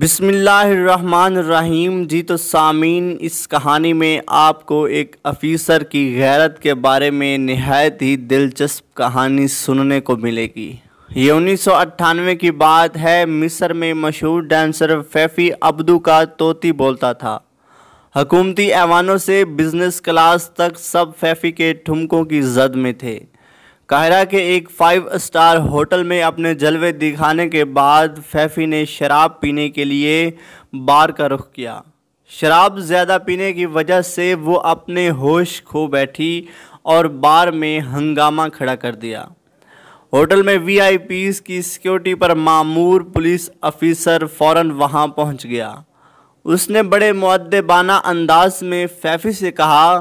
बिसमीम जी तो सामीन इस कहानी में आपको एक अफीसर की गैरत के बारे में नहायत ही दिलचस्प कहानी सुनने को मिलेगी ये उन्नीस की बात है मिस्र में मशहूर डांसर फैफ़ी अब्दू का तोती बोलता था हकूमती ऐवानों से बिजनेस क्लास तक सब फैफ़ी के ठुमकों की जद में थे काहरा के एक फाइव स्टार होटल में अपने जलवे दिखाने के बाद फैफी ने शराब पीने के लिए बार का रुख किया शराब ज़्यादा पीने की वजह से वो अपने होश खो बैठी और बार में हंगामा खड़ा कर दिया होटल में वी की सिक्योरिटी पर मामूर पुलिस अफीसर फौरन वहां पहुंच गया उसने बड़े मुद्देबाना अंदाज में फैफी से कहा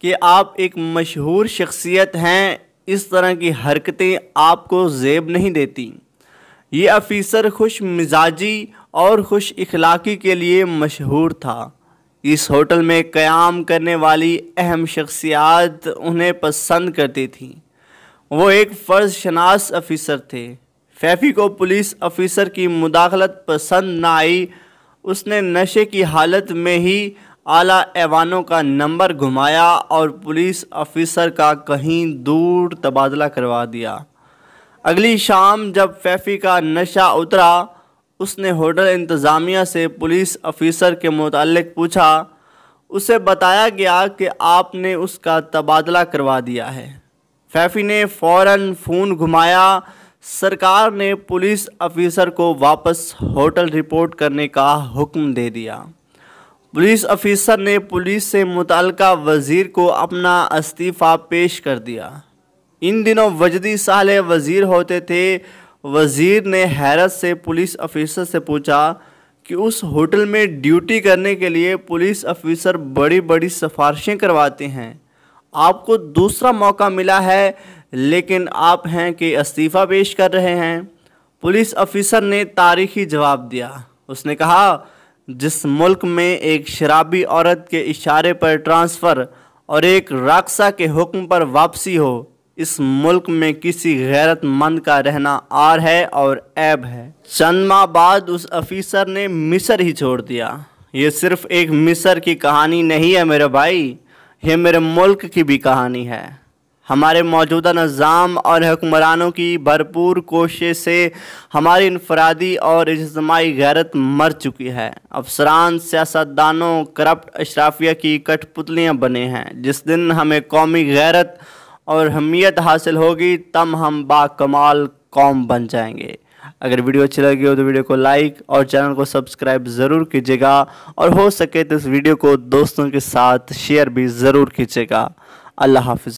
कि आप एक मशहूर शख्सियत हैं इस तरह की हरकतें आपको जेब नहीं देती ये अफीसर खुश मिजाजी और खुश इखलाकी के लिए मशहूर था इस होटल में क़्याम करने वाली अहम शख्सियात उन्हें पसंद करती थी वो एक फ़र्ज शनास अफ़ीसर थे फैफ़ी को पुलिस अफ़ीसर की मुदाखलत पसंद ना आई उसने नशे की हालत में ही आला ऐवानों का नंबर घुमाया और पुलिस ऑफिसर का कहीं दूर तबादला करवा दिया अगली शाम जब फैफी का नशा उतरा उसने होटल इंतज़ामिया से पुलिस ऑफिसर के मुतलक पूछा उसे बताया गया कि आपने उसका तबादला करवा दिया है फैफी ने फौरन फ़ोन घुमाया सरकार ने पुलिस ऑफिसर को वापस होटल रिपोर्ट करने का हुक्म दे दिया पुलिस अफिसर ने पुलिस से मुतल वजीर को अपना इस्तीफ़ा पेश कर दिया इन दिनों वजदी साले वज़ीर होते थे वज़ीर ने हैरत से पुलिस अफिसर से पूछा कि उस होटल में ड्यूटी करने के लिए पुलिस अफिसर बड़ी बड़ी सिफारिशें करवाते हैं आपको दूसरा मौका मिला है लेकिन आप हैं कि इस्तीफ़ा पेश कर रहे हैं पुलिस अफिसर ने तारीखी जवाब दिया उसने कहा जिस मुल्क में एक शराबी औरत के इशारे पर ट्रांसफ़र और एक राक्षा के हुक्म पर वापसी हो इस मुल्क में किसी गैरतमंद का रहना आर है और ऐब है चंद माह बाद उस अफीसर ने मिसर ही छोड़ दिया ये सिर्फ एक मिसर की कहानी नहीं है मेरे भाई ये मेरे मुल्क की भी कहानी है हमारे मौजूदा निज़ाम और हुक्मरानों की भरपूर कोशिश से हमारी इनफरादी और इजमाही गैरत मर चुकी है अफसरान सियासतदानों करप्ट अशराफिया की कठपुतलियाँ बने हैं जिस दिन हमें कौमी गैरत और हमीयत हासिल होगी तब हम बाकमाल कौम बन जाएंगे अगर वीडियो अच्छी लगी हो तो वीडियो को लाइक और चैनल को सब्सक्राइब ज़रूर कीजिएगा और हो सके तो इस वीडियो को दोस्तों के साथ शेयर भी ज़रूर कीजिएगा अल्लाह हाफिज़